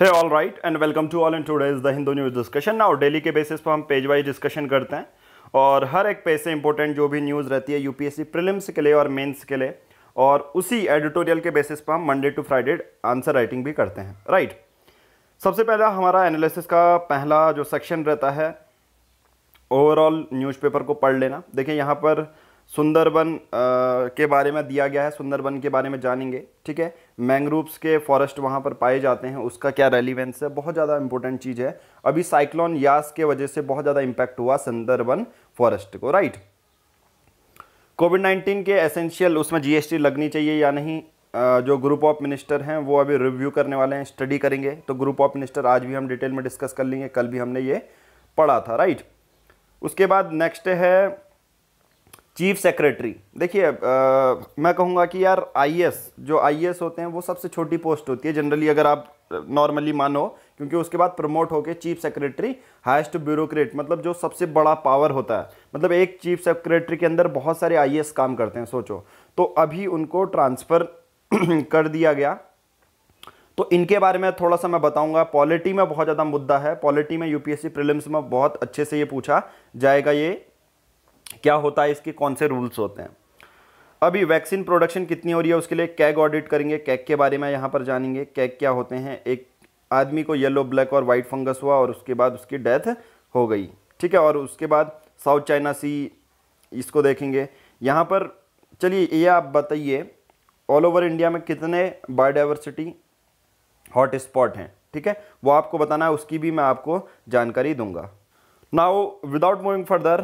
है all right and welcome to all in today's the Hindu news discussion now daily के basis पर हम page wise discussion करते हैं और हर एक पेज से इंपॉर्टेंट जो भी न्यूज़ रहती है यूपीएससी प्रीलिम्स के लिए और मेंस के लिए और उसी एडिटोरियल के बेसिस पर हम Monday to Friday answer writing भी करते हैं राइट right. सबसे पहला हमारा एनालिसिस का पहला जो सेक्शन रहता है ओवरऑल न्यूज़पेपर को पढ़ लेना देखिए यहाँ पर सुंदरबन के बारे में दिया गया है सुंदरबन के बारे में जानेंगे ठीक है मैंग्रोव्स के फॉरेस्ट वहाँ पर पाए जाते हैं उसका क्या रेलिवेंस है बहुत ज़्यादा इंपॉर्टेंट चीज़ है अभी साइक्लोन यास के वजह से बहुत ज़्यादा इम्पैक्ट हुआ सुंदरबन फॉरेस्ट को राइट कोविड नाइन्टीन के एसेंशियल उसमें जीएसटी लगनी चाहिए या नहीं जो ग्रुप ऑफ मिनिस्टर हैं वो अभी रिव्यू करने वाले हैं स्टडी करेंगे तो ग्रुप ऑफ मिनिस्टर आज भी हम डिटेल में डिस्कस कर लेंगे कल भी हमने ये पढ़ा था राइट उसके बाद नेक्स्ट है चीफ सेक्रेटरी देखिए मैं कहूँगा कि यार आई जो आई होते हैं वो सबसे छोटी पोस्ट होती है जनरली अगर आप नॉर्मली मानो क्योंकि उसके बाद प्रमोट होकर चीफ सेक्रेटरी हाइस्ट ब्यूरोक्रेट मतलब जो सबसे बड़ा पावर होता है मतलब एक चीफ सेक्रेटरी के अंदर बहुत सारे आई काम करते हैं सोचो तो अभी उनको ट्रांसफ़र कर दिया गया तो इनके बारे में थोड़ा सा मैं बताऊंगा पॉलिटी में बहुत ज़्यादा मुद्दा है पॉलिटी में यूपीएससी प्रीलिम्स में बहुत अच्छे से ये पूछा जाएगा ये क्या होता है इसके कौन से रूल्स होते हैं अभी वैक्सीन प्रोडक्शन कितनी हो रही है उसके लिए कैग ऑडिट करेंगे कैग के बारे में यहाँ पर जानेंगे कैग क्या होते हैं एक आदमी को येलो ब्लैक और वाइट फंगस हुआ और उसके बाद उसकी डेथ हो गई ठीक है और उसके बाद साउथ चाइना सी इसको देखेंगे यहाँ पर चलिए ये आप बताइए ऑल ओवर इंडिया में कितने बायोडाइवर्सिटी हॉट स्पॉट हैं ठीक है वो आपको बताना है उसकी भी मैं आपको जानकारी दूंगा नाउ विदाउट मूविंग फर्दर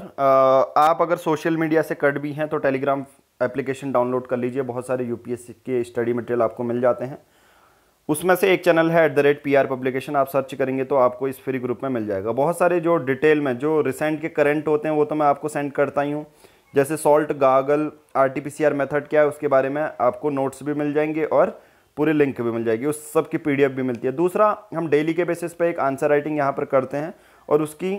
आप अगर सोशल मीडिया से कट भी हैं तो टेलीग्राम एप्लीकेशन डाउनलोड कर लीजिए बहुत सारे यूपीएससी के स्टडी मटेरियल आपको मिल जाते हैं उसमें से एक चैनल है at the rate P R publication आप सर्च करेंगे तो आपको इस फ्री ग्रुप में मिल जाएगा बहुत सारे जो डिटेल में जो रिसेंट के करंट होते हैं वो तो मैं आपको सेंड करता ही हूँ जैसे सॉल्ट गागल R T P C R method क्या है उसके बारे में आपको नोट्स भी मिल जाएंगे और पूरे लिंक भी मिल जाएगी उस सब की पी डी एफ भी मिलती है दूसरा हम डेली के बेसिस पर एक आंसर राइटिंग यहाँ पर करते हैं और उसकी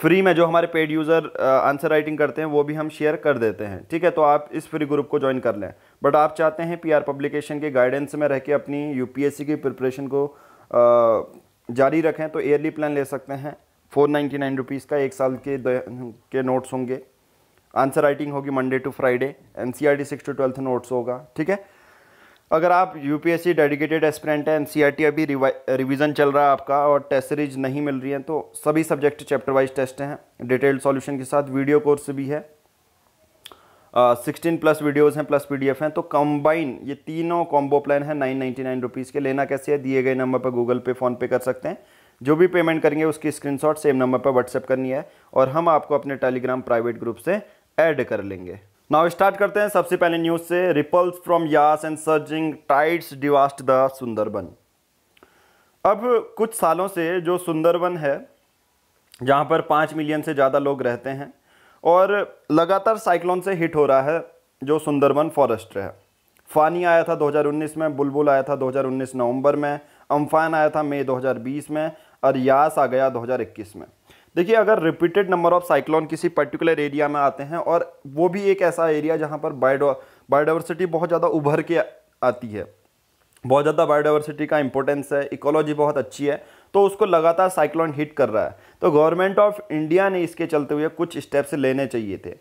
फ्री में जो हमारे पेड यूज़र आंसर राइटिंग करते हैं वो भी हम शेयर कर देते हैं ठीक है तो आप इस फ्री ग्रुप को ज्वाइन कर लें बट आप चाहते हैं पीआर पब्लिकेशन के गाइडेंस में रह के अपनी यूपीएससी की प्रिपरेशन को आ, uh, जारी रखें तो ईयरली प्लान ले सकते हैं फोर नाइन्टी नाइन रुपीज़ का एक साल के के नोट्स होंगे आंसर राइटिंग होगी Monday to Friday N C R six to twelfth notes होगा ठीक है अगर आप यूपीएससी डेडिकेटेड एस्पिरेंट हैं एनसीईआरटी e अभी रिवीजन चल रहा है आपका और टेस्ट सीरीज नहीं मिल रही है तो सभी सब्जेक्ट चैप्टर वाइज टेस्ट हैं डिटेल्ड सॉल्यूशन के साथ वीडियो कोर्स भी है सिक्सटीन प्लस वीडियोस हैं प्लस पीडीएफ हैं तो कंबाइन ये तीनों कॉम्बो प्लान है नाइन नाइन्टी नाइन रुपीज़ के लेना कैसे है दिए गए नंबर पर गूगल पे फ़ोनपे कर सकते हैं जो भी पेमेंट करेंगे उसकी स्क्रीनशॉट सेम नंबर पर व्हाट्सएप करनी है और हम आपको अपने टेलीग्राम प्राइवेट ग्रुप से ऐड कर लेंगे नाउ स्टार्ट करते हैं सबसे पहले न्यूज से ripples from Yaas and surging tides devastate the Sundarban अब कुछ सालों से जो सुंदरबन है जहाँ पर पाँच मिलियन से ज़्यादा लोग रहते हैं और लगातार साइक्लोन से हिट हो रहा है जो सुंदरबन फॉरेस्ट है फानी आया था 2019 में बुलबुल आया था 2019 नवंबर में अम्फान आया था मई 2020 में और यास आ गया 2021 में देखिए अगर रिपीटेड नंबर ऑफ साइक्लोन किसी पर्टिकुलर एरिया में आते हैं और वो भी एक ऐसा एरिया जहाँ पर बायोडो बायोडाइवर्सिटी बहुत ज़्यादा उभर के आती है बहुत ज़्यादा बायोडाइवर्सिटी का इंपॉर्टेंस है इकोलॉजी बहुत अच्छी है तो उसको लगातार साइक्लोन हिट कर रहा है तो गवर्नमेंट ऑफ इंडिया ने इसके चलते हुए कुछ स्टेप्स लेने चाहिए थे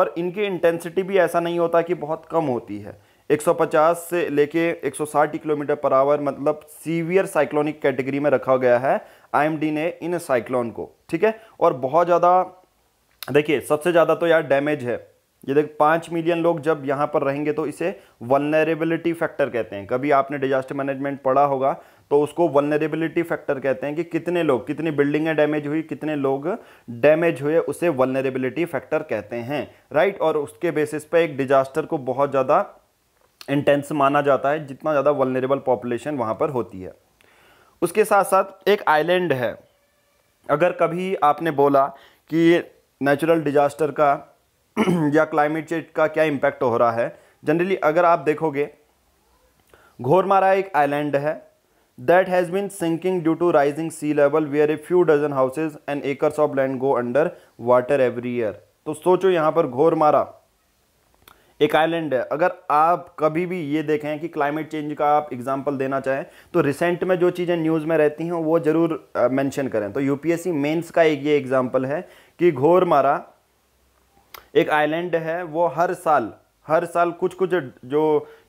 और इनकी इंटेंसिटी भी ऐसा नहीं होता कि बहुत कम होती है 150 से लेके 160 किलोमीटर पर आवर मतलब सीवियर साइक्लोनिक कैटेगरी में रखा गया है आईएमडी ने इन साइक्लोन को ठीक है और बहुत ज़्यादा देखिए सबसे ज़्यादा तो यार डैमेज है ये देख पाँच मिलियन लोग जब यहाँ पर रहेंगे तो इसे वनरेबिलिटी फैक्टर कहते हैं कभी आपने डिजास्टर मैनेजमेंट पढ़ा होगा तो उसको वनरेबिलिटी फैक्टर कहते हैं कि कितने लोग कितनी बिल्डिंगें डैमेज हुई कितने लोग डैमेज हुए उसे वनरेबिलिटी फैक्टर कहते हैं राइट और उसके बेसिस पर एक डिजास्टर को बहुत ज़्यादा इंटेंस माना जाता है जितना ज़्यादा वनरेबल पॉपुलेशन वहाँ पर होती है उसके साथ साथ एक आइलैंड है अगर कभी आपने बोला कि नेचुरल डिजास्टर का या क्लाइमेट चेंज का क्या इम्पैक्ट हो रहा है जनरली अगर आप देखोगे घोरमारा एक आइलैंड है that has been sinking due to rising sea level where a few dozen houses and acres of land go under water every year तो सोचो यहाँ पर घोरमारा एक आइलैंड है अगर आप कभी भी ये देखें कि क्लाइमेट चेंज का आप एग्जांपल देना चाहें तो रिसेंट में जो चीज़ें न्यूज़ में रहती हैं वो ज़रूर मेंशन करें तो यूपीएससी मेंस का एक ये एग्जांपल है कि घोरमारा एक आइलैंड है वो हर साल हर साल कुछ कुछ जो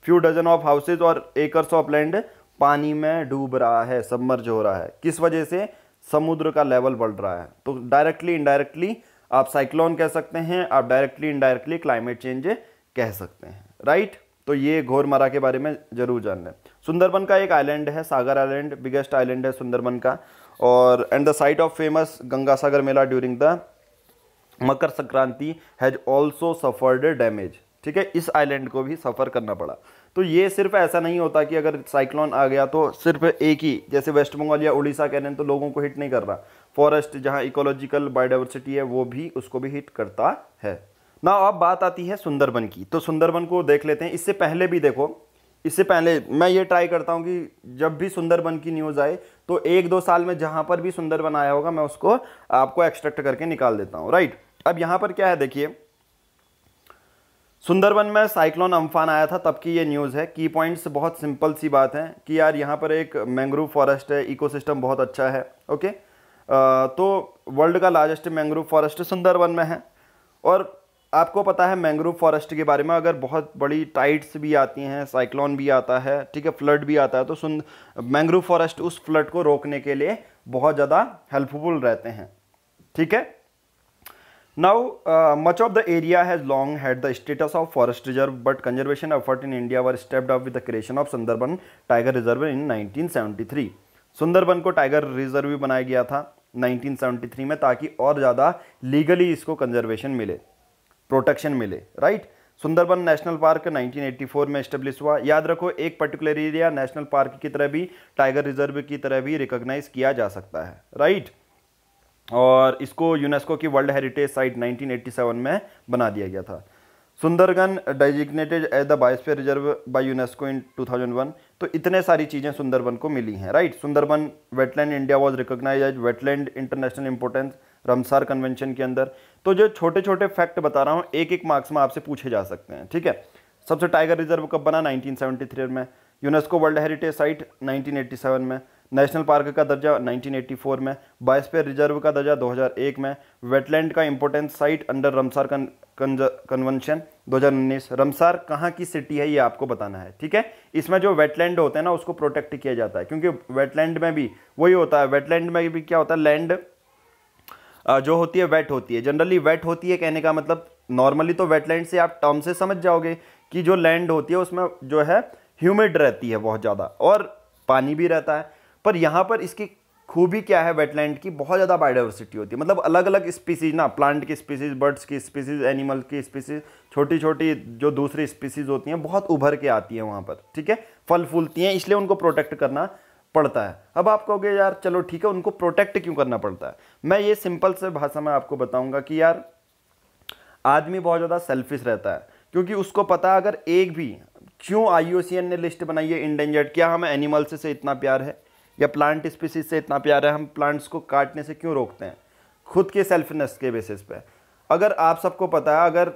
फ्यू डजन ऑफ हाउसेज और एकर्स ऑफ लैंड पानी में डूब रहा है सबमर्ज हो रहा है किस वजह से समुद्र का लेवल बढ़ रहा है तो डायरेक्टली इनडायरेक्टली आप साइक्लोन कह सकते हैं आप डायरेक्टली इनडायरेक्टली क्लाइमेट चेंज कह सकते हैं राइट तो ये घोरमारा के बारे में जरूर जानना है सुंदरबन का एक आइलैंड है सागर आइलैंड बिगेस्ट आइलैंड है सुंदरबन का और and the site of famous Ganga Sagar Mela during the Makar Sankranti has also suffered damage ठीक है इस आइलैंड को भी सफ़र करना पड़ा तो ये सिर्फ ऐसा नहीं होता कि अगर साइक्लोन आ गया तो सिर्फ एक ही जैसे वेस्ट बंगाल या उड़ीसा कह रहे हैं तो लोगों को हिट नहीं कर रहा फॉरेस्ट जहाँ इकोलॉजिकल बायोडाइवर्सिटी है वो भी उसको भी हिट करता है ना अब बात आती है सुंदरबन की तो सुंदरबन को देख लेते हैं इससे पहले भी देखो इससे पहले मैं ये ट्राई करता हूँ कि जब भी सुंदरबन की न्यूज़ आए तो एक दो साल में जहाँ पर भी सुंदरबन आया होगा मैं उसको आपको एक्सट्रैक्ट करके निकाल देता हूँ राइट अब यहाँ पर क्या है देखिए सुंदरबन में साइक्लोन अम्फान आया था तब की ये न्यूज़ है की पॉइंट्स बहुत सिंपल सी बात है कि यार यहाँ पर एक मैंग्रोव फॉरेस्ट है इकोसिस्टम बहुत अच्छा है ओके आ, तो वर्ल्ड का लार्जेस्ट मैंग्रोव फॉरेस्ट सुंदरबन में है और आपको पता है मैंग्रोव फॉरेस्ट के बारे में अगर बहुत बड़ी टाइट्स भी आती हैं साइक्लोन भी आता है ठीक है फ्लड भी आता है तो सुन मैंग्रोव फॉरेस्ट उस फ्लड को रोकने के लिए बहुत ज़्यादा हेल्पफुल रहते हैं ठीक है now much of the area has long had the status of forest reserve but conservation effort in India were stepped up with the creation of Sundarban tiger reserve in nineteen Sundarban को टाइगर रिजर्व भी बनाया गया था 1973 में ताकि और ज़्यादा legally इसको कंजर्वेशन मिले प्रोटेक्शन मिले राइट सुंदरबन नेशनल पार्क 1984 में स्टेब्लिश हुआ याद रखो एक पर्टिकुलर एरिया नेशनल पार्क की तरह भी टाइगर रिजर्व की तरह भी रिकॉग्नाइज किया जा सकता है राइट और इसको यूनेस्को की वर्ल्ड हेरिटेज साइट 1987 में बना दिया गया था Sundarban designated as the biosphere reserve by UNESCO in 2001 तो इतने सारी चीज़ें सुंदरबन को मिली हैं right Sundarban wetland India was recognised wetland international importance Ramsar convention के अंदर तो जो छोटे छोटे फैक्ट बता रहा हूँ एक एक मार्क्स में आपसे पूछे जा सकते हैं ठीक है सबसे टाइगर रिजर्व कब बना 1973 में यूनेस्को वर्ल्ड हेरिटेज साइट 1987 में नेशनल पार्क का दर्जा 1984 में बायोस्फीयर रिजर्व का दर्जा 2001 में वेटलैंड का importance site under Ramsar convention उन्नीस रमसार कहाँ की सिटी है ये आपको बताना है ठीक है इसमें जो वेटलैंड होते हैं ना उसको प्रोटेक्ट किया जाता है क्योंकि वेटलैंड में भी वही होता है वेटलैंड में भी क्या होता है लैंड जो होती है वेट होती है जनरली वेट होती है कहने का मतलब नॉर्मली तो वेटलैंड से आप टर्म से समझ जाओगे कि जो लैंड होती है उसमें जो है ह्यूमिड रहती है बहुत ज़्यादा और पानी भी रहता है पर यहाँ पर इसकी खूबी क्या है वेटलैंड की बहुत ज़्यादा बायोडाइवर्सिटी होती है मतलब अलग अलग स्पीसीज ना प्लांट की स्पीसीज बर्ड्स की स्पीसीज एनिमल की स्पीसीज छोटी छोटी जो दूसरी स्पीसीज होती हैं बहुत उभर के आती हैं वहाँ पर ठीक है फल फूलती हैं इसलिए उनको प्रोटेक्ट करना पड़ता है अब आप कहोगे यार चलो ठीक है उनको प्रोटेक्ट क्यों करना पड़ता है मैं ये सिंपल से भाषा में आपको बताऊंगा कि यार आदमी बहुत ज़्यादा सेल्फिश रहता है क्योंकि उसको पता अगर एक भी क्यों आई ने लिस्ट बनाई है इंडेंजर्ड क्या हमें एनिमल्स से, से इतना प्यार है या प्लांट स्पीसीज से इतना प्यार है हम प्लांट्स को काटने से क्यों रोकते हैं खुद के सेल्फनेस के बेसिस पे अगर आप सबको पता है अगर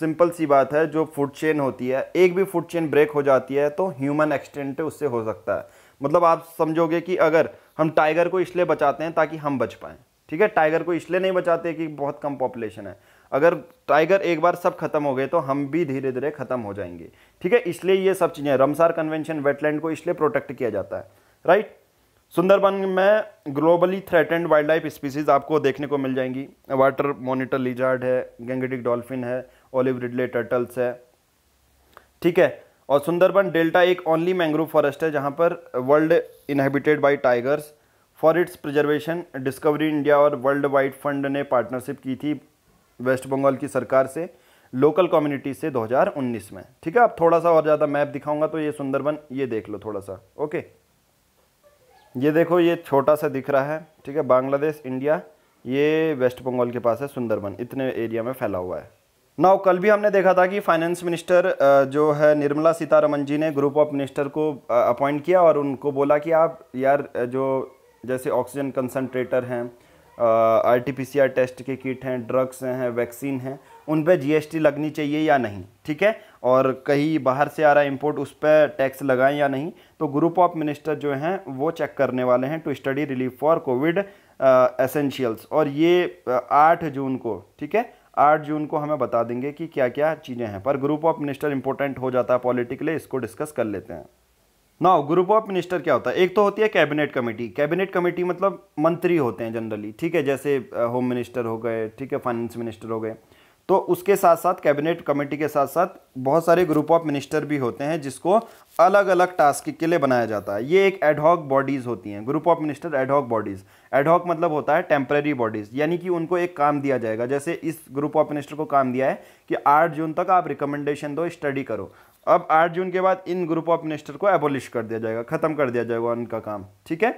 सिंपल सी बात है जो फूड चेन होती है एक भी फूड चेन ब्रेक हो जाती है तो ह्यूमन एक्सटेंट उससे हो सकता है मतलब आप समझोगे कि अगर हम टाइगर को इसलिए बचाते हैं ताकि हम बच पाएँ ठीक है टाइगर को इसलिए नहीं बचाते कि बहुत कम पॉपुलेशन है अगर टाइगर एक बार सब खत्म हो गए तो हम भी धीरे धीरे खत्म हो जाएंगे ठीक है इसलिए ये सब चीज़ें रमसार कन्वेंशन वेटलैंड को इसलिए प्रोटेक्ट किया जाता है राइट सुंदरबन में globally threatened wild life species आपको देखने को मिल जाएंगी वाटर मोनिटर लिजार्ड है गेंगेटिक डॉल्फिन है ओलिव रिडले टर्टल्स है ठीक है और सुंदरबन डेल्टा एक ओनली मैंग्रोव फॉरेस्ट है जहाँ पर world inhabited by tigers for its preservation discovery India और वर्ल्ड वाइड फंड ने पार्टनरशिप की थी वेस्ट बंगाल की सरकार से लोकल कम्युनिटी से 2019 में ठीक है आप थोड़ा सा और ज़्यादा मैप दिखाऊंगा तो ये सुंदरबन ये देख लो थोड़ा सा ओके ये देखो ये छोटा सा दिख रहा है ठीक है बांग्लादेश इंडिया ये वेस्ट बंगाल के पास है सुंदरबन इतने एरिया में फैला हुआ है नाउ कल भी हमने देखा था कि फाइनेंस मिनिस्टर जो है निर्मला सीतारमन जी ने ग्रुप ऑफ मिनिस्टर को अपॉइंट किया और उनको बोला कि आप यार जो जैसे ऑक्सीजन कंसनट्रेटर हैं R T P C R test के किट हैं ड्रग्स हैं वैक्सीन हैं उन पर जीएसटी लगनी चाहिए या नहीं ठीक है और कहीं बाहर से आ रहा इम्पोर्ट उस पर टैक्स लगाएं या नहीं तो ग्रुप ऑफ मिनिस्टर जो हैं वो चेक करने वाले हैं to study relief for COVID essentials और ये आठ जून को ठीक है आठ जून को हमें बता देंगे कि क्या क्या चीज़ें हैं पर ग्रुप ऑफ मिनिस्टर इंपॉर्टेंट हो जाता है पॉलिटिकली इसको डिस्कस कर लेते हैं नाउ ग्रुप ऑफ मिनिस्टर क्या होता है एक तो होती है कैबिनेट कमेटी कैबिनेट कमेटी मतलब मंत्री होते हैं जनरली ठीक है जैसे होम मिनिस्टर हो गए ठीक है फाइनेंस मिनिस्टर हो गए तो उसके साथ साथ कैबिनेट कमेटी के साथ साथ बहुत सारे ग्रुप ऑफ मिनिस्टर भी होते हैं जिसको अलग अलग टास्क के लिए बनाया जाता है ये एक एडहॉक बॉडीज़ होती हैं group of minister ad hoc bodies ad hoc मतलब होता है टेम्प्रेरी बॉडीज़ यानी कि उनको एक काम दिया जाएगा जैसे इस ग्रुप ऑफ मिनिस्टर को काम दिया है कि आठ जून तक आप रिकमेंडेशन दो स्टडी करो अब आठ जून के बाद इन ग्रुप ऑफ मिनिस्टर को एबोलिश कर दिया जाएगा ख़त्म कर दिया जाएगा उनका काम ठीक है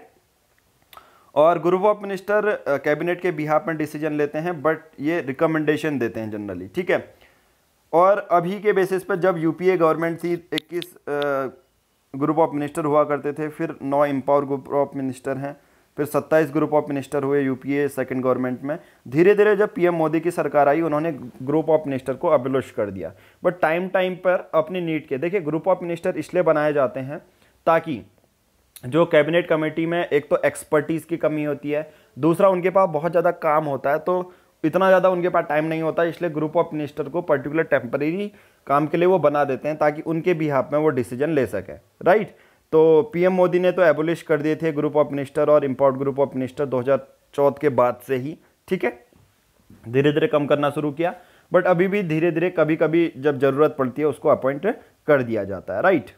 और ग्रुप ऑफ मिनिस्टर कैबिनेट के बिहाफ में डिसीजन लेते हैं बट ये रिकमेंडेशन देते हैं जनरली ठीक है और अभी के बेसिस पर जब यूपीए गवर्नमेंट थी इक्कीस ग्रुप ऑफ मिनिस्टर हुआ करते थे फिर नौ एम्पावर ग्रुप ऑफ मिनिस्टर हैं फिर 27 ग्रुप ऑफ मिनिस्टर हुए यूपीए सेकंड गवर्नमेंट में धीरे धीरे जब पीएम मोदी की सरकार आई उन्होंने ग्रुप ऑफ मिनिस्टर को अबलिश कर दिया बट टाइम टाइम पर अपनी नीट के देखिए ग्रुप ऑफ मिनिस्टर इसलिए बनाए जाते हैं ताकि जो कैबिनेट कमेटी में एक तो एक्सपर्टीज़ की कमी होती है दूसरा उनके पास बहुत ज़्यादा काम होता है तो इतना ज़्यादा उनके पास टाइम नहीं होता इसलिए ग्रुप ऑफ मिनिस्टर को पर्टिकुलर टेम्परेरी काम के लिए वो बना देते हैं ताकि उनके भी हाथ में वो डिसीजन ले सकें राइट तो पीएम मोदी ने तो एबोलिश कर दिए थे ग्रुप ऑफ मिनिस्टर और इम्पोर्ट ग्रुप ऑफ मिनिस्टर 2014 के बाद से ही ठीक है धीरे धीरे कम करना शुरू किया बट अभी भी धीरे धीरे कभी कभी जब ज़रूरत पड़ती है उसको अपॉइंट कर दिया जाता है राइट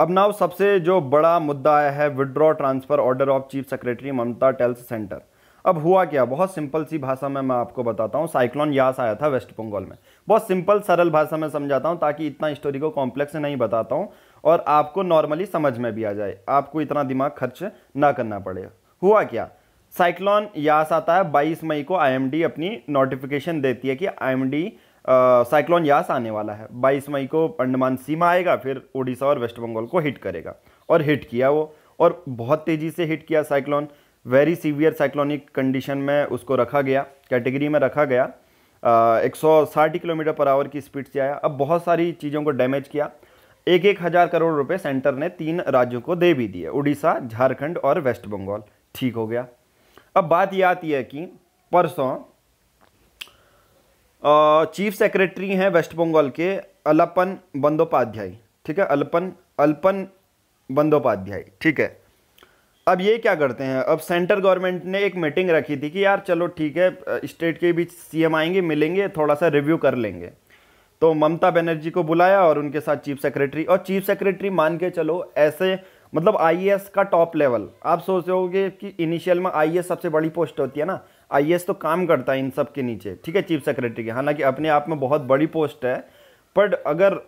अब नाउ सबसे जो बड़ा मुद्दा आया है withdraw transfer order of chief secretary Mamata tells centre अब हुआ क्या बहुत सिंपल सी भाषा में मैं आपको बताता हूँ साइक्लोन यास आया था वेस्ट बंगाल में बहुत सिंपल सरल भाषा में समझाता हूँ ताकि इतना स्टोरी को कॉम्प्लेक्स नहीं बताता हूँ और आपको नॉर्मली समझ में भी आ जाए आपको इतना दिमाग खर्च ना करना पड़े हुआ क्या साइक्लॉन यास आता है 22 मई को आईएमडी अपनी नोटिफिकेशन देती है कि आईएमडी साइक्लोन यास आने वाला है 22 मई को अंडमान सीमा आएगा फिर उड़ीसा और वेस्ट बंगाल को हिट करेगा और हिट किया वो और बहुत तेज़ी से हिट किया cyclone very severe cyclonic condition में उसको रखा गया कैटेगरी में रखा गया एक सौ साठ किलोमीटर पर आवर की स्पीड से आया अब बहुत सारी चीज़ों को डैमेज किया एक एक हजार करोड़ रुपए सेंटर ने तीन राज्यों को दे भी दिए उड़ीसा झारखंड और वेस्ट बंगाल ठीक हो गया अब बात यह आती है कि परसों चीफ सेक्रेटरी हैं वेस्ट बंगाल के अलपन बंदोपाध्याय ठीक है अल्पन अल्पन बंदोपाध्याय ठीक है अब ये क्या करते हैं अब सेंटर गवर्नमेंट ने एक मीटिंग रखी थी कि यार चलो ठीक है स्टेट के बीच सीएम आएंगे मिलेंगे थोड़ा सा रिव्यू कर लेंगे तो ममता बनर्जी को बुलाया और उनके साथ चीफ सेक्रेटरी और चीफ सेक्रेटरी मान के चलो ऐसे मतलब आई का टॉप लेवल आप सोच रहे हो कि इनिशियल में आई सबसे बड़ी पोस्ट होती है ना आई तो काम करता है इन सब के नीचे ठीक है चीफ सेक्रेटरी के हालांकि अपने आप में बहुत बड़ी पोस्ट है बट अगर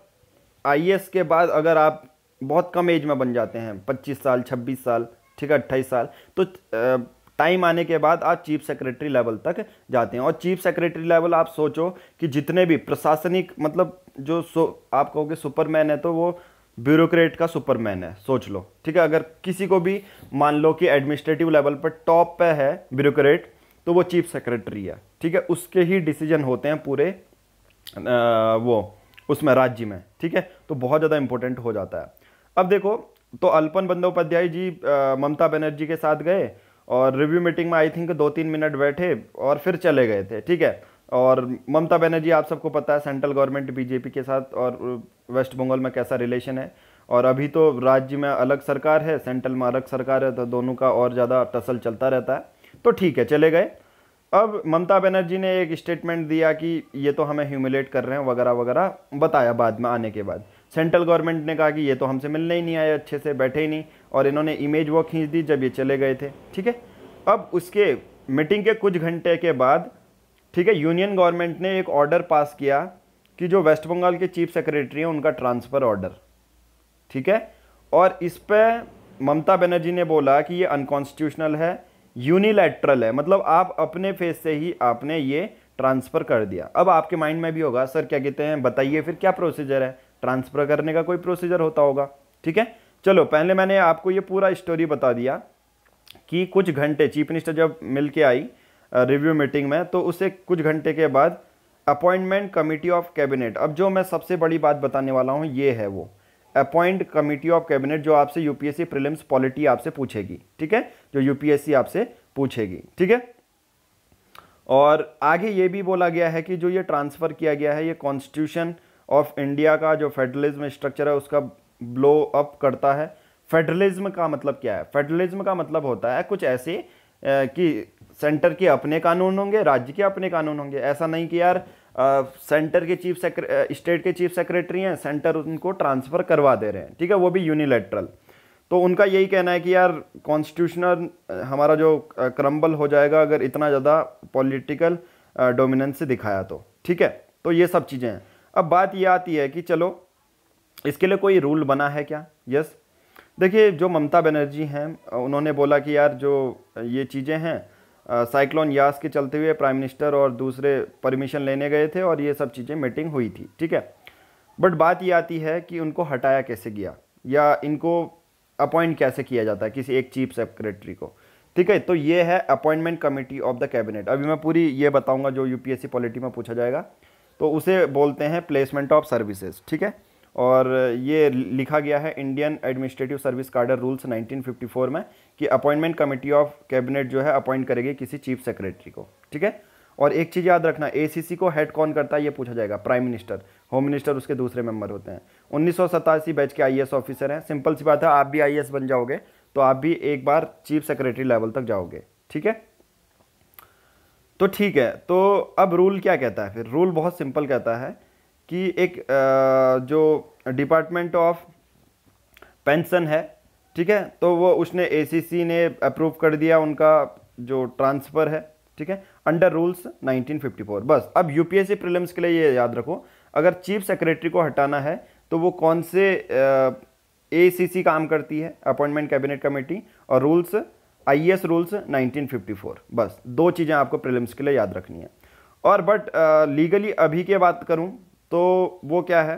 आई के बाद अगर आप बहुत कम एज में बन जाते हैं 25 साल 26 साल ठीक है अट्ठाईस साल तो टाइम आने के बाद आप चीफ सेक्रेटरी लेवल तक जाते हैं और चीफ सेक्रेटरी लेवल आप सोचो कि जितने भी प्रशासनिक मतलब जो सो आप कहोगे सुपरमैन है तो वो ब्यूरोक्रेट का सुपरमैन है सोच लो ठीक है अगर किसी को भी मान लो कि एडमिनिस्ट्रेटिव लेवल पर टॉप पे है ब्यूरोक्रेट तो वो चीफ सेक्रेटरी है ठीक है उसके ही डिसीजन होते हैं पूरे आ, वो उसमें राज्य में ठीक है तो बहुत ज़्यादा इंपॉर्टेंट हो जाता है अब देखो तो अल्पन बंदोपाध्याय जी ममता बनर्जी के साथ गए और रिव्यू मीटिंग में आई थिंक दो तीन मिनट बैठे और फिर चले गए थे ठीक है और ममता बनर्जी आप सबको पता है सेंट्रल गवर्नमेंट बीजेपी के साथ और वेस्ट uh, बंगाल में कैसा रिलेशन है और अभी तो राज्य में अलग सरकार है सेंट्रल में अलग सरकार है तो दोनों का और ज़्यादा टसल चलता रहता है तो ठीक है चले गए अब ममता बनर्जी ने एक स्टेटमेंट दिया कि ये तो हमें ह्यूमिलेट कर रहे हैं वगैरह वगैरह बताया बाद में आने के बाद सेंट्रल गवर्नमेंट ने कहा कि ये तो हमसे मिलने ही नहीं आए अच्छे से बैठे ही नहीं और इन्होंने इमेज वो खींच दी जब ये चले गए थे ठीक है अब उसके मीटिंग के कुछ घंटे के बाद ठीक है यूनियन गवर्नमेंट ने एक ऑर्डर पास किया कि जो वेस्ट बंगाल के चीफ सेक्रेटरी हैं उनका ट्रांसफ़र ऑर्डर ठीक है और इस पर ममता बनर्जी ने बोला कि ये अनकॉन्स्टिट्यूशनल है यूनिलैटरल है मतलब आप अपने फेस से ही आपने ये ट्रांसफ़र कर दिया अब आपके माइंड में भी होगा सर क्या कहते हैं बताइए फिर क्या प्रोसीजर है ट्रांसफ़र करने का कोई प्रोसीजर होता होगा ठीक है चलो पहले मैंने आपको ये पूरा स्टोरी बता दिया कि कुछ घंटे चीफ मिनिस्टर जब मिल के आई रिव्यू मीटिंग में तो उसे कुछ घंटे के बाद अपॉइंटमेंट कमिटी ऑफ कैबिनेट अब जो मैं सबसे बड़ी बात बताने वाला हूँ ये है वो अपॉइंट कमिटी ऑफ कैबिनेट जो आपसे यूपीएससी प्रीलिम्स पॉलिटी आपसे पूछेगी ठीक है जो यूपीएससी आपसे पूछेगी ठीक है और आगे ये भी बोला गया है कि जो ये ट्रांसफ़र किया गया है ये कॉन्स्टिट्यूशन ऑफ इंडिया का जो फेडरलिज्म स्ट्रक्चर है उसका ब्लो अप करता है फेडरलिज्म का मतलब क्या है फेडरलिज्म का मतलब होता है कुछ ऐसे कि सेंटर के अपने कानून होंगे राज्य के अपने कानून होंगे ऐसा नहीं कि यार सेंटर के चीफ सेक्रे स्टेट के चीफ सेक्रेटरी हैं सेंटर उनको ट्रांसफ़र करवा दे रहे हैं ठीक है वो भी यूनिलेटरल तो उनका यही कहना है कि यार कॉन्स्टिट्यूशनल हमारा जो क्रम्बल हो जाएगा अगर इतना ज़्यादा पॉलिटिकल डोमिनेंस दिखाया तो ठीक है तो ये सब चीज़ें हैं अब बात यह आती है कि चलो इसके लिए कोई रूल बना है क्या यस देखिए जो ममता बनर्जी हैं उन्होंने बोला कि यार जो ये चीज़ें हैं साइक्लोन यास के चलते हुए प्राइम मिनिस्टर और दूसरे परमिशन लेने गए थे और ये सब चीज़ें मीटिंग हुई थी ठीक है बट बात ये आती है कि उनको हटाया कैसे गया या इनको अपॉइंट कैसे किया जाता है किसी एक चीफ सेक्रेटरी को ठीक है तो ये है appointment committee of the cabinet अभी मैं पूरी ये बताऊँगा जो यूपीएससी पॉलिटी में पूछा जाएगा तो उसे बोलते हैं प्लेसमेंट ऑफ सर्विसेज ठीक है और ये लिखा गया है Indian administrative service cadre rules 1954 में कि अपॉइंटमेंट कमेटी ऑफ कैबिनेट जो है अपॉइंट करेगी किसी चीफ सेक्रेटरी को ठीक है और एक चीज़ याद रखना एसीसी को हेड कौन करता है ये पूछा जाएगा प्राइम मिनिस्टर होम मिनिस्टर उसके दूसरे मेंबर होते हैं उन्नीस बैच के आई ऑफिसर हैं सिंपल सी बात है आप भी आई बन जाओगे तो आप भी एक बार चीफ सेक्रेटरी लेवल तक जाओगे ठीक है तो ठीक है तो अब रूल क्या कहता है फिर रूल बहुत सिंपल कहता है कि एक जो डिपार्टमेंट ऑफ पेंशन है ठीक है तो वो उसने एसीसी ने अप्रूव कर दिया उनका जो ट्रांसफ़र है ठीक है अंडर रूल्स 1954 बस अब यूपीएससी प्रीलिम्स के लिए ये याद रखो अगर चीफ सेक्रेटरी को हटाना है तो वो कौन से ए काम करती है अपॉइंटमेंट कैबिनेट कमेटी और रूल्स आई एस रूल्स 1954 बस दो चीज़ें आपको प्रिलिम्स के लिए याद रखनी है और बट लीगली अभी की बात करूं तो वो क्या है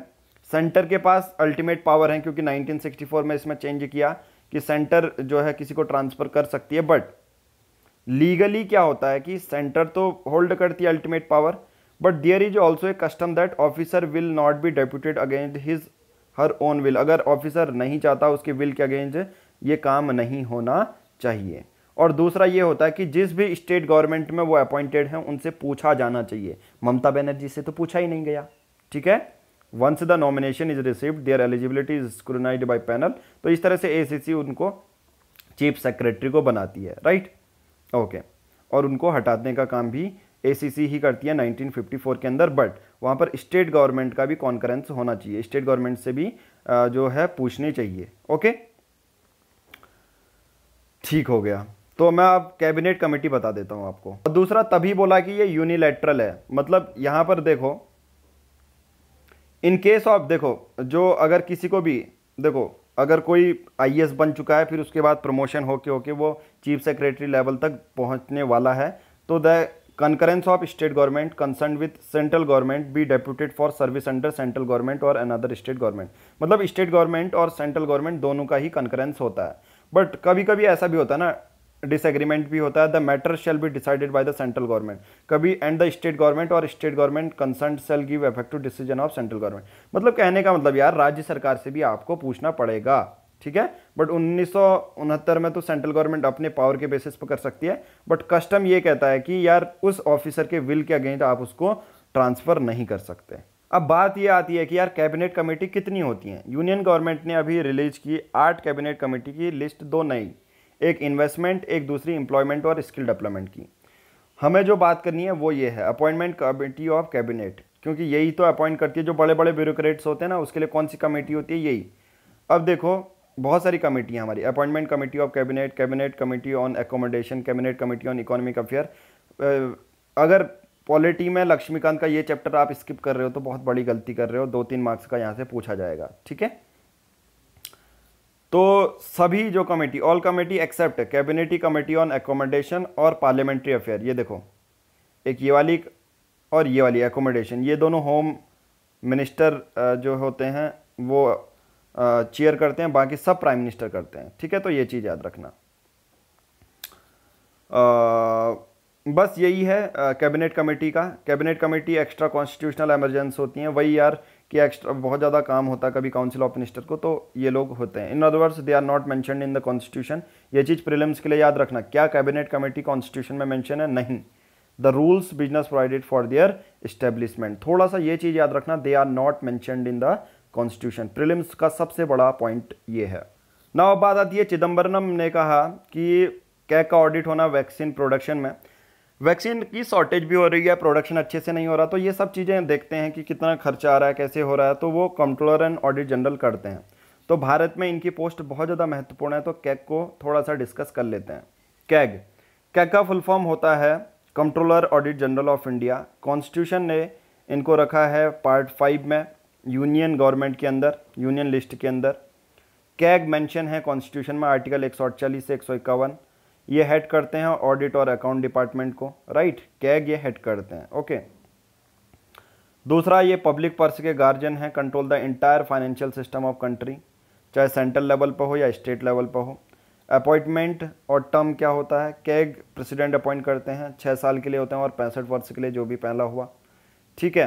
सेंटर के पास अल्टीमेट पावर है क्योंकि 1964 में इसमें चेंज किया कि सेंटर जो है किसी को ट्रांसफ़र कर सकती है बट लीगली क्या होता है कि सेंटर तो होल्ड करती है ultimate power but there is also a custom that officer will not be deputed against his her own will अगर ऑफिसर नहीं चाहता उसके विल के अगेंस्ट ये काम नहीं होना चाहिए और दूसरा ये होता है कि जिस भी स्टेट गवर्नमेंट में वो अपॉइंटेड हैं उनसे पूछा जाना चाहिए ममता बनर्जी से तो पूछा ही नहीं गया ठीक है once the nomination is received their eligibility is scrutinised by panel तो इस तरह से ए उनको चीफ सेक्रेटरी को बनाती है राइट ओके okay. और उनको हटाने का काम भी ए ही करती है 1954 के अंदर बट वहाँ पर स्टेट गवर्नमेंट का भी कॉन्करेंस होना चाहिए स्टेट गवर्नमेंट से भी जो है पूछनी चाहिए ओके okay? ठीक हो गया तो मैं आप कैबिनेट कमेटी बता देता हूं आपको और दूसरा तभी बोला कि ये यूनिलेटरल है मतलब यहां पर देखो इन केस ऑफ देखो जो अगर किसी को भी देखो अगर कोई आईएएस बन चुका है फिर उसके बाद प्रमोशन होके होके वो चीफ सेक्रेटरी लेवल तक पहुंचने वाला है तो the concurrence of state government concern with central government be deputed for service under central government और अनदर स्टेट गवर्नमेंट मतलब स्टेट गवर्नमेंट और सेंट्रल गवर्नमेंट दोनों का ही कंकरेंस होता है बट कभी कभी ऐसा भी होता है ना डिसएग्रीमेंट भी होता है the matter shall be decided by the central government कभी एंड द स्टेट गवर्नमेंट और state government concern shall give effective decision of central government मतलब कहने का मतलब यार राज्य सरकार से भी आपको पूछना पड़ेगा ठीक है बट उन्नीस में तो सेंट्रल गवर्नमेंट अपने पावर के बेसिस पर कर सकती है बट कस्टम ये कहता है कि यार उस ऑफिसर के विल के अगेंस्ट आप उसको ट्रांसफ़र नहीं कर सकते अब बात ये आती है कि यार कैबिनेट कमेटी कितनी होती हैं यूनियन गवर्नमेंट ने अभी रिलीज की आठ कैबिनेट कमेटी की लिस्ट दो नई एक इन्वेस्टमेंट एक दूसरी एम्प्लॉयमेंट और स्किल डेवलपमेंट की हमें जो बात करनी है वो ये है अपॉइंटमेंट कमेटी ऑफ कैबिनेट क्योंकि यही तो अपॉइंट करती है जो बड़े बड़े ब्यूरोक्रेट्स होते हैं ना उसके लिए कौन सी कमेटी होती है यही अब देखो बहुत सारी कमेटियाँ हमारी appointment committee of cabinet cabinet committee on accommodation cabinet committee on economic affair अगर पॉलिटी में लक्ष्मीकांत का ये चैप्टर आप स्किप कर रहे हो तो बहुत बड़ी गलती कर रहे हो दो तीन मार्क्स का यहाँ से पूछा जाएगा ठीक है तो सभी जो committee all committee except cabinet committee on accommodation और पार्लियामेंट्री अफेयर ये देखो एक ये वाली और ये वाली एकोमोडेशन ये दोनों होम मिनिस्टर जो होते हैं वो चेयर करते हैं बाकी सब प्राइम मिनिस्टर करते हैं ठीक है तो ये चीज़ याद रखना आ, बस यही है कैबिनेट कमेटी का cabinet committee extra constitutional emergency होती हैं वही यार कि एक्स्ट्रा बहुत ज़्यादा काम होता है कभी काउंसिल ऑफ मिनिस्टर को तो ये लोग होते हैं in otherwise they are not mentioned in the constitution ये चीज़ प्रिलिम्स के लिए याद रखना क्या कैबिनेट कमेटी कॉन्स्टिट्यूशन में मैंशन है नहीं the rules business provided for their establishment थोड़ा सा ये चीज़ याद रखना they are not mentioned in the constitution prelims का सबसे बड़ा पॉइंट ये है ना अब बात आती है चिदम्बरम ने कहा कि क्या का ऑडिट होना वैक्सीन प्रोडक्शन में वैक्सीन की शॉर्टेज भी हो रही है प्रोडक्शन अच्छे से नहीं हो रहा तो ये सब चीज़ें देखते हैं कि कितना खर्चा आ रहा है कैसे हो रहा है तो वो कंट्रोलर एंड ऑडिट जनरल करते हैं तो भारत में इनकी पोस्ट बहुत ज़्यादा महत्वपूर्ण है तो कैग को थोड़ा सा डिस्कस कर लेते हैं कैग कैग का फुल फॉर्म होता है controller audit general of India constitution ने इनको रखा है पार्ट फाइव में यूनियन गवर्नमेंट के अंदर यूनियन लिस्ट के अंदर कैग मेंशन है कॉन्स्टिट्यूशन में आर्टिकल एक से एक ये हेड करते हैं ऑडिट और अकाउंट डिपार्टमेंट को राइट कैग ये हेड करते हैं ओके दूसरा ये पब्लिक पर्स के गार्जियन हैं control the entire financial system of country चाहे सेंट्रल लेवल पर हो या स्टेट लेवल पर हो अपॉइंटमेंट और टर्म क्या होता है कैग प्रेसिडेंट अपॉइंट करते हैं छः साल के लिए होते हैं और पैंसठ वर्ष के लिए जो भी पहला हुआ ठीक है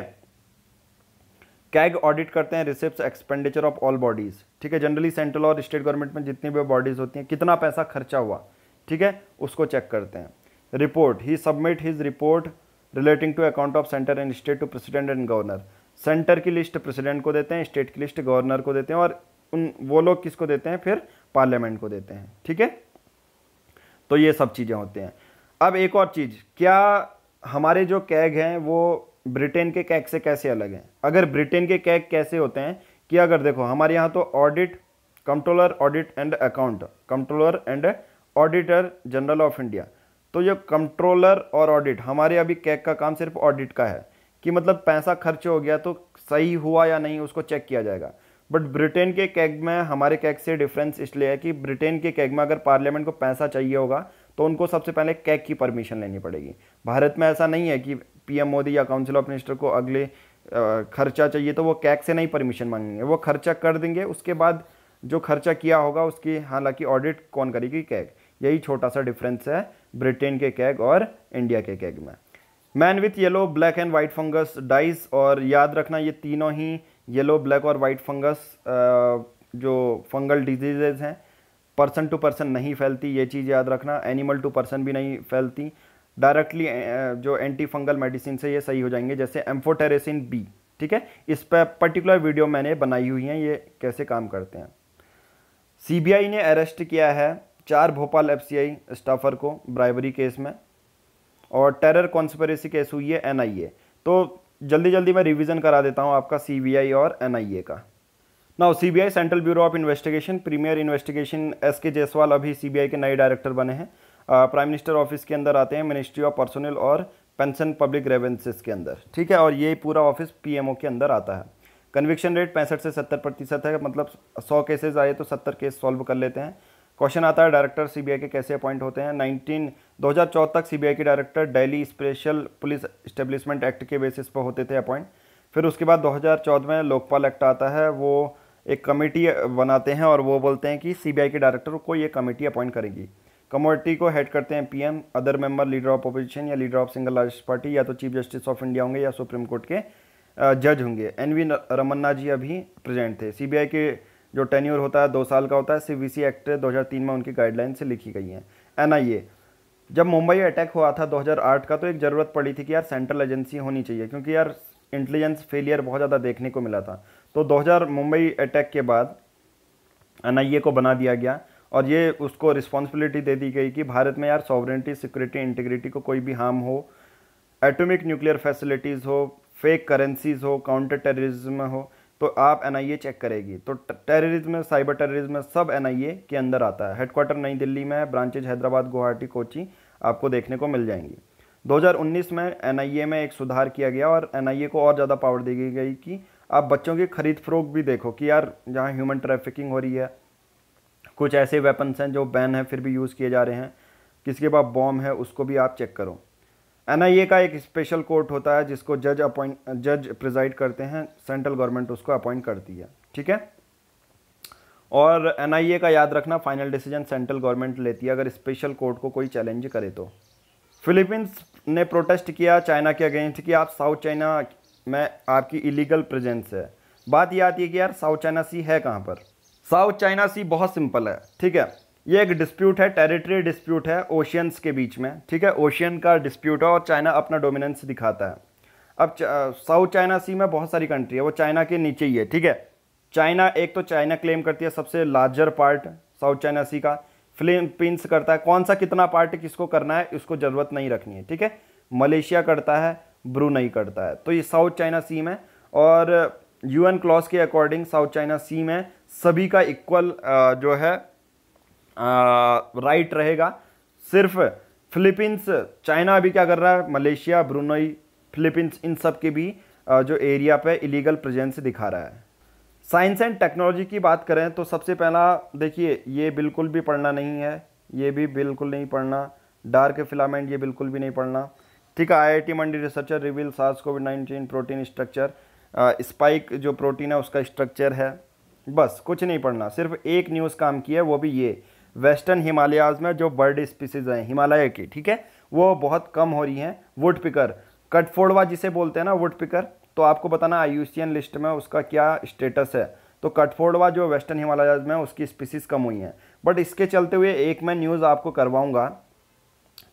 कैग ऑडिट करते हैं receipt expenditure of all bodies ठीक है जनरली सेंट्रल और स्टेट गवर्नमेंट में जितनी भी बॉडीज़ होती हैं कितना पैसा खर्चा हुआ ठीक है उसको चेक करते हैं रिपोर्ट ही submit his report relating to account of centre and state to president and governor centre की लिस्ट प्रेसिडेंट को देते हैं स्टेट की लिस्ट गवर्नर को देते हैं और उन वो लोग किसको देते हैं फिर पार्लियामेंट को देते हैं ठीक है तो ये सब चीज़ें होती हैं अब एक और चीज़ क्या हमारे जो कैग हैं वो ब्रिटेन के कैग से कैसे अलग हैं अगर ब्रिटेन के कैग कैसे होते हैं कि अगर देखो हमारे यहाँ तो audit controller audit and account controller and auditor general of India तो ये कंट्रोलर और ऑडिट हमारे अभी कैक का काम सिर्फ ऑडिट का है कि मतलब पैसा खर्च हो गया तो सही हुआ या नहीं उसको चेक किया जाएगा बट ब्रिटेन के कैग में हमारे कैग से डिफरेंस इसलिए है कि ब्रिटेन के कैग में अगर पार्लियामेंट को पैसा चाहिए होगा तो उनको सबसे पहले कैग की परमिशन लेनी पड़ेगी भारत में ऐसा नहीं है कि पीएम मोदी या काउंसिल ऑफ मिनिस्टर को अगले खर्चा चाहिए तो वो कैग से नहीं परमिशन मांगेंगे वो खर्चा कर देंगे उसके बाद जो खर्चा किया होगा उसकी हालांकि ऑडिट कौन करेगी कैग यही छोटा सा डिफरेंस है ब्रिटेन के कैग और इंडिया के कैग में man with yellow black and white fungus dies और याद रखना ये तीनों ही येलो ब्लैक और वाइट फंगस जो फंगल डिजीजेज हैं पर्सन टू पर्सन नहीं फैलती ये चीज़ याद रखना एनिमल टू पर्सन भी नहीं फैलती डायरेक्टली जो एंटी फंगल मेडिसिन से ये सही हो जाएंगे जैसे एम्फोटेरेसिन बी ठीक है इस पर पर्टिकुलर वीडियो मैंने बनाई हुई है ये कैसे काम करते हैं सीबीआई ने अरेस्ट किया है चार भोपाल एफसीआई स्टाफर को ब्राइबरी केस में और टेरर कॉन्स्परेसी केस हुई है एनआईए तो जल्दी जल्दी मैं रिवीजन करा देता हूँ आपका सीबीआई और एनआईए का now CBI central bureau of investigation premier investigation S K Jaiswal अभी सीबीआई के नए डायरेक्टर बने हैं प्राइम मिनिस्टर ऑफिस के अंदर आते हैं मिनिस्ट्री ऑफ पर्सनल और पेंशन पब्लिक रेवेंसेस के अंदर ठीक है और ये पूरा ऑफिस पीएमओ के अंदर आता है कन्विक्शन रेट पैंसठ से सत्तर प्रतिशत है मतलब सौ केसेज आए तो सत्तर केस सॉल्व कर लेते हैं क्वेश्चन आता है डायरेक्टर सीबीआई के कैसे अपॉइंट होते हैं 19 2004 तक सीबीआई के director Delhi special police establishment act के बेसिस पर होते थे अपॉइंट फिर उसके बाद 2014 में लोकपाल एक्ट आता है वो एक कमेटी बनाते हैं और वो बोलते हैं कि सीबीआई के डायरेक्टर को ये कमेटी अपॉइंट करेगी कमेटी को हेड करते हैं PM other member leader of opposition या leader of single largest party या तो चीफ जस्टिस ऑफ इंडिया होंगे या सुप्रीम कोर्ट के जज होंगे एन वी रमन्ना जी अभी प्रेजेंट थे सीबीआई के जो टेन्यूर होता है दो साल का होता है सी वी एक्ट 2003 में उनकी गाइडलाइन से लिखी गई हैं एन जब मुंबई अटैक हुआ था 2008 का तो एक ज़रूरत पड़ी थी कि यार सेंट्रल एजेंसी होनी चाहिए क्योंकि यार इंटेलिजेंस फेलियर बहुत ज़्यादा देखने को मिला था तो 2000 मुंबई अटैक के बाद एन को बना दिया गया और ये उसको रिस्पॉन्सिबिलिटी दे दी गई कि भारत में यार सॉवरेंटी सिक्योरिटी इंटीग्रिटी को कोई भी हार्म हो एटोमिक न्यूक्लियर फैसिलिटीज़ हो फेक करेंसीज हो काउंटर टेररिज्म हो तो आप एन चेक करेगी तो टेररिज्म साइबर टेररिज्म सब एन के अंदर आता है हेडक्वार्टर नई दिल्ली में है ब्रांचेज हैदराबाद गुवाहाटी कोची आपको देखने को मिल जाएंगी 2019 में एन में एक सुधार किया गया और एन को और ज़्यादा पावर दी गई कि आप बच्चों की खरीद फरोख भी देखो कि यार जहाँ ह्यूमन ट्रैफिकिंग हो रही है कुछ ऐसे वेपन्स हैं जो बैन हैं फिर भी यूज़ किए जा रहे हैं किसके पास बॉम्ब है उसको भी आप चेक करो एन का एक स्पेशल कोर्ट होता है जिसको जज अपॉइंट जज प्रिजाइड करते हैं सेंट्रल गवर्नमेंट उसको अपॉइंट करती है ठीक है और एन का याद रखना फाइनल डिसीजन सेंट्रल गवर्नमेंट लेती है अगर स्पेशल कोर्ट को कोई चैलेंज करे तो फिलीपींस ने प्रोटेस्ट किया चाइना के अगेंस्ट कि आप साउथ चाइना में आपकी इलीगल प्रेजेंस है बात यह आती है कि यार साउथ चाइना सी है कहाँ पर साउथ चाइना सी बहुत सिंपल है ठीक है ये एक डिस्प्यूट है टेरिटरी डिस्प्यूट है ओशियंस के बीच में ठीक है ओशियन का डिस्प्यूट है और चाइना अपना डोमिनेंस दिखाता है अब साउथ चाइना सी में बहुत सारी कंट्री है वो चाइना के नीचे ही है ठीक है चाइना एक तो चाइना क्लेम करती है सबसे larger part south China sea का फिलिपींस करता है कौन सा कितना पार्ट किसको करना है इसको ज़रूरत नहीं रखनी है ठीक है मलेशिया करता है ब्रूनई करता है तो ये साउथ चाइना सी में और यूएन क्लॉज के अकॉर्डिंग साउथ चाइना सी में सभी का इक्वल जो है राइट रहेगा सिर्फ फिलीपींस चाइना अभी क्या कर रहा है मलेशिया ब्रुनई फिलीपींस इन सब के भी जो एरिया पे इलीगल प्रेजेंस दिखा रहा है साइंस एंड टेक्नोलॉजी की बात करें तो सबसे पहला देखिए ये बिल्कुल भी पढ़ना नहीं है ये भी बिल्कुल नहीं पढ़ना डार्क फिलामेंट ये बिल्कुल भी नहीं पढ़ना ठीक है IIT Mandi researcher reveal SARS COVID nineteen protein structure spike जो प्रोटीन है उसका स्ट्रक्चर है बस कुछ नहीं पढ़ना सिर्फ एक न्यूज़ काम की है वो भी ये वेस्टर्न हिमालयाज में जो बर्ड स्पीसीज हैं हिमालय की ठीक है वो बहुत कम हो रही हैं वुड पिकर कटफोड़वा जिसे बोलते हैं ना वुड पिकर तो आपको बताना आई लिस्ट में उसका क्या स्टेटस है तो कटफोड़वा जो वेस्टर्न हिमालयाज में उसकी स्पीसीज कम हुई हैं बट इसके चलते हुए एक मैं न्यूज़ आपको करवाऊँगा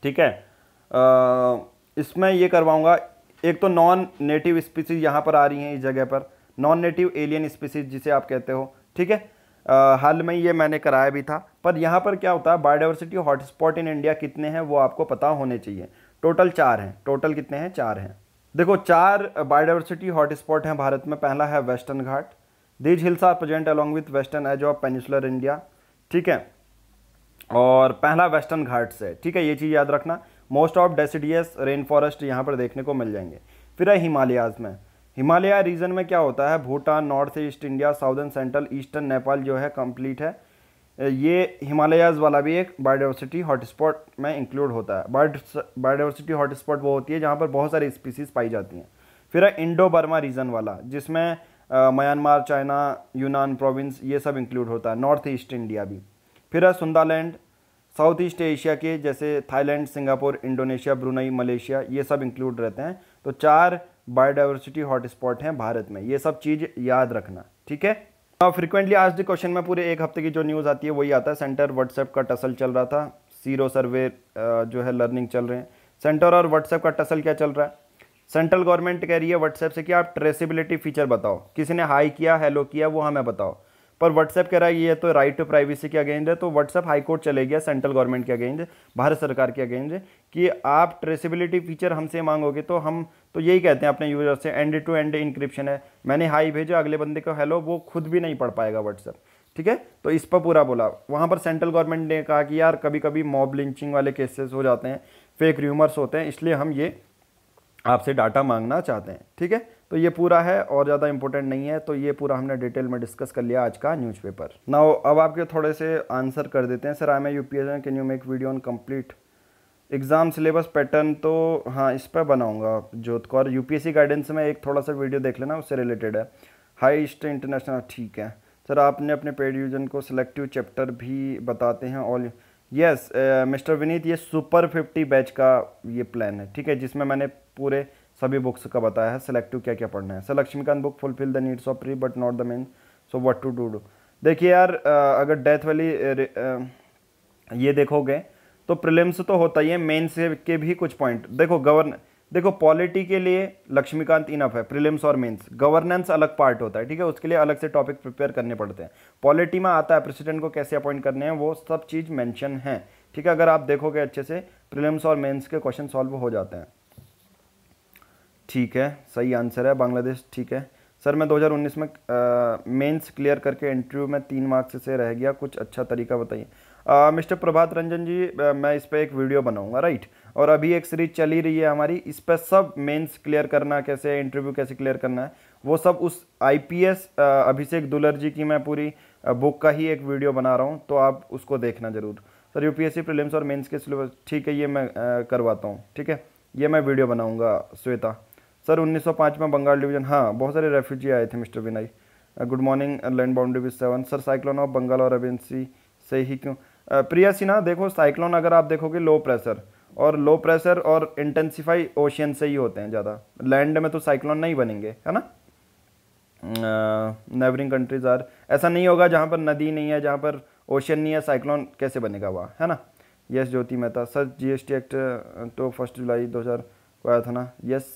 ठीक है इसमें ये करवाऊँगा एक तो नॉन नेटिव स्पीसीज यहाँ पर आ रही हैं इस जगह पर नॉन नेटिव एलियन स्पीसीज जिसे आप कहते हो ठीक है हाल में ये मैंने कराया भी था पर यहाँ पर क्या होता है बायोडाइवर्सिटी हॉटस्पॉट इन इंडिया कितने हैं वो आपको पता होने चाहिए टोटल चार हैं टोटल कितने हैं चार हैं देखो चार बायोडाइवर्सिटी हॉटस्पॉट हैं भारत में पहला है western Ghat these hills are present along with western edge of peninsular India ठीक है और पहला वेस्टर्न घाट से ठीक है ये चीज़ याद रखना most of deciduous rain forest यहाँ पर देखने को मिल जाएंगे फिर है हिमालयाज़ में हिमालय रीजन में क्या होता है Bhutan north east India southern central eastern Nepal जो है कंप्लीट है ये हिमालयाज वाला भी एक बायोडाइवर्सिटी हॉटस्पॉट में इंक्लूड होता है बायोडाइवर्सिटी हॉटस्पॉट वो होती है जहाँ पर बहुत सारी स्पीसीज पाई जाती हैं फिर है इंडो बर्मा रीजन वाला जिसमें म्यांमार चाइना यूनान प्रोविंस ये सब इंक्लूड होता है नॉर्थ ईस्ट इंडिया भी फिर है सुंदालैंड साउथ ईस्ट एशिया के जैसे Thailand Singapore Indonesia Brunei Malaysia ये सब इंक्लूड रहते हैं तो चार बायोडाइवर्सिटी हॉटस्पॉट हैं भारत में ये सब चीज़ याद रखना ठीक है फ्रिक्वेंटली आज के क्वेश्चन में पूरे एक हफ्ते की जो न्यूज़ आती है वही आता है सेंटर व्हाट्सएप का टसल चल रहा था सीरो सर्वे जो है लर्निंग चल रहे हैं सेंटर और व्हाट्सएप का टसल क्या चल रहा है सेंट्रल गवर्नमेंट कह रही है व्हाट्सएप से कि आप ट्रेसिबिलिटी फीचर बताओ किसी ने हाई किया हेलो किया वो हमें बताओ पर व्हाट्सएप कह रहा है ये तो राइट टू प्राइवेसी के अगेंस्ट है तो व्हाट्सएप हाईकोर्ट चले गया सेंट्रल गवर्नमेंट के अगेंस्ट भारत सरकार के अगेंस्ट कि आप ट्रेसिबिलिटी फीचर हमसे मांगोगे तो हम तो यही कहते हैं अपने यूजर से एंड टू एंड इंक्रिप्शन है मैंने हाई भेजा अगले बंदे को हेलो वो खुद भी नहीं पढ़ पाएगा व्हाट्सएप ठीक है तो इस पर पूरा बोला वहाँ पर सेंट्रल गवर्नमेंट ने कहा कि यार कभी कभी मॉब लिंचिंग वाले केसेस हो जाते हैं फेक र्यूमर्स होते हैं इसलिए हम ये आपसे डाटा मांगना चाहते हैं ठीक है तो ये पूरा है और ज़्यादा इंपॉर्टेंट नहीं है तो ये पूरा हमने डिटेल में डिस्कस कर लिया आज का न्यूज़पेपर नाउ अब आपके थोड़े से आंसर कर देते हैं सर आई मैं U P S can you make video on complete exam syllabus pattern तो हाँ इस पर बनाऊँगा जोत को और यू गाइडेंस में एक थोड़ा सा वीडियो देख लेना उससे रिलेटेड है हाई इंटरनेशनल ठीक है सर आपने अपने पेड यूजन को सिलेक्टिव चैप्टर भी बताते हैं ऑल यस मिस्टर विनीत ये सुपर फिफ्टी बैच का ये प्लान है ठीक है जिसमें मैंने पूरे सभी बुक्स का बताया है सेलेक्टिव क्या क्या पढ़ना है sir Laxmikanth book fulfil the needs of pre but not the main so what to do do देखिए यार अगर डेथ वाली ये देखोगे तो प्रिलिम्स तो होता ही है मेन से के भी कुछ पॉइंट देखो गवर्न देखो पॉलिटी के लिए लक्ष्मीकांत इनफ है प्रिलिम्स और मेंस गवर्नेंस अलग पार्ट होता है ठीक है उसके लिए अलग से टॉपिक प्रिपेयर करने पड़ते हैं पॉलिटी में आता है प्रेसिडेंट को कैसे अपॉइंट करने हैं वो सब चीज़ मेंशन है ठीक है अगर आप देखोगे अच्छे से प्रिलिम्स और मेंस के क्वेश्चन सॉल्व हो जाते हैं ठीक है सही आंसर है बांग्लादेश ठीक है सर मैं 2019 में मेंस क्लियर करके इंटरव्यू में तीन मार्क्स से रह गया कुछ अच्छा तरीका बताइए मिस्टर प्रभात रंजन जी आ, मैं इस पर एक वीडियो बनाऊंगा राइट और अभी एक सीरीज चली रही है हमारी इस पर सब मेंस क्लियर करना कैसे इंटरव्यू कैसे क्लियर करना है वो सब उस आईपीएस अभिषेक दुलर जी की मैं पूरी बुक का ही एक वीडियो बना रहा हूँ तो आप उसको देखना ज़रूर सर यू पी और मेन्स के सिलेबस ठीक है ये मैं आ, करवाता हूँ ठीक है ये मैं वीडियो बनाऊँगा श्वेता सर 1905 में बंगाल डिवीजन हाँ बहुत सारे रेफ्यूजी आए थे mister Vinay good morning land boundary with seven sir cyclone of Bengal और एवेंसी से ही क्यों प्रिया सिन्हा देखो साइक्लोन अगर आप देखोगे लो प्रेशर और लो प्रेशर और इंटेंसीफाई ओशियन से ही होते हैं ज़्यादा लैंड में तो साइक्लोन नहीं बनेंगे है ना नेबरिंग कंट्रीज आर ऐसा नहीं होगा जहाँ पर नदी नहीं है जहाँ पर ओशियन नहीं है साइक्लोन कैसे बनेगा वहाँ है ना yes Jyoti Mehta sir GST act तो फर्स्ट जुलाई 2000 को आया था ना यस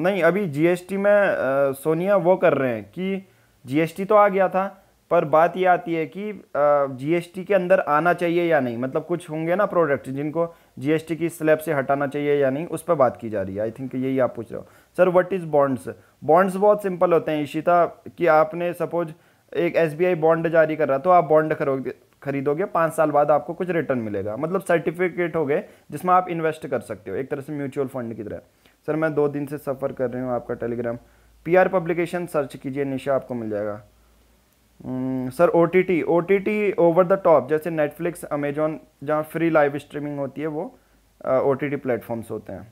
नहीं अभी जीएसटी में आ, सोनिया वो कर रहे हैं कि जीएसटी तो आ गया था पर बात ये आती है कि जीएसटी के अंदर आना चाहिए या नहीं मतलब कुछ होंगे ना प्रोडक्ट जिनको जीएसटी की स्लैब से हटाना चाहिए या नहीं उस पर बात की जा रही है आई थिंक यही आप पूछ रहे हो sir what is bonds bonds बहुत सिंपल होते हैं इशिता कि आपने सपोज एक एस बॉन्ड जारी कर रहा तो आप बॉन्ड खरोगे खरीदोगे पाँच साल बाद आपको कुछ रिटर्न मिलेगा मतलब सर्टिफिकेट हो गए जिसमें आप इन्वेस्ट कर सकते हो एक तरह से म्यूचुअल फंड की तरह सर मैं दो दिन से सफ़र कर रही हूँ आपका टेलीग्राम पीआर पब्लिकेशन सर्च कीजिए निशा आपको मिल जाएगा हम्म, sir O T T O T T over the top जैसे नेटफ्लिक्स अमेजोन जहाँ फ्री लाइव स्ट्रीमिंग होती है वो ओ टी टी प्लेटफॉर्म्स होते हैं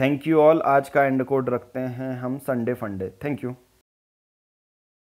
थैंक यू ऑल आज का एंड कोड रखते हैं हम संडे फंडे थैंक यू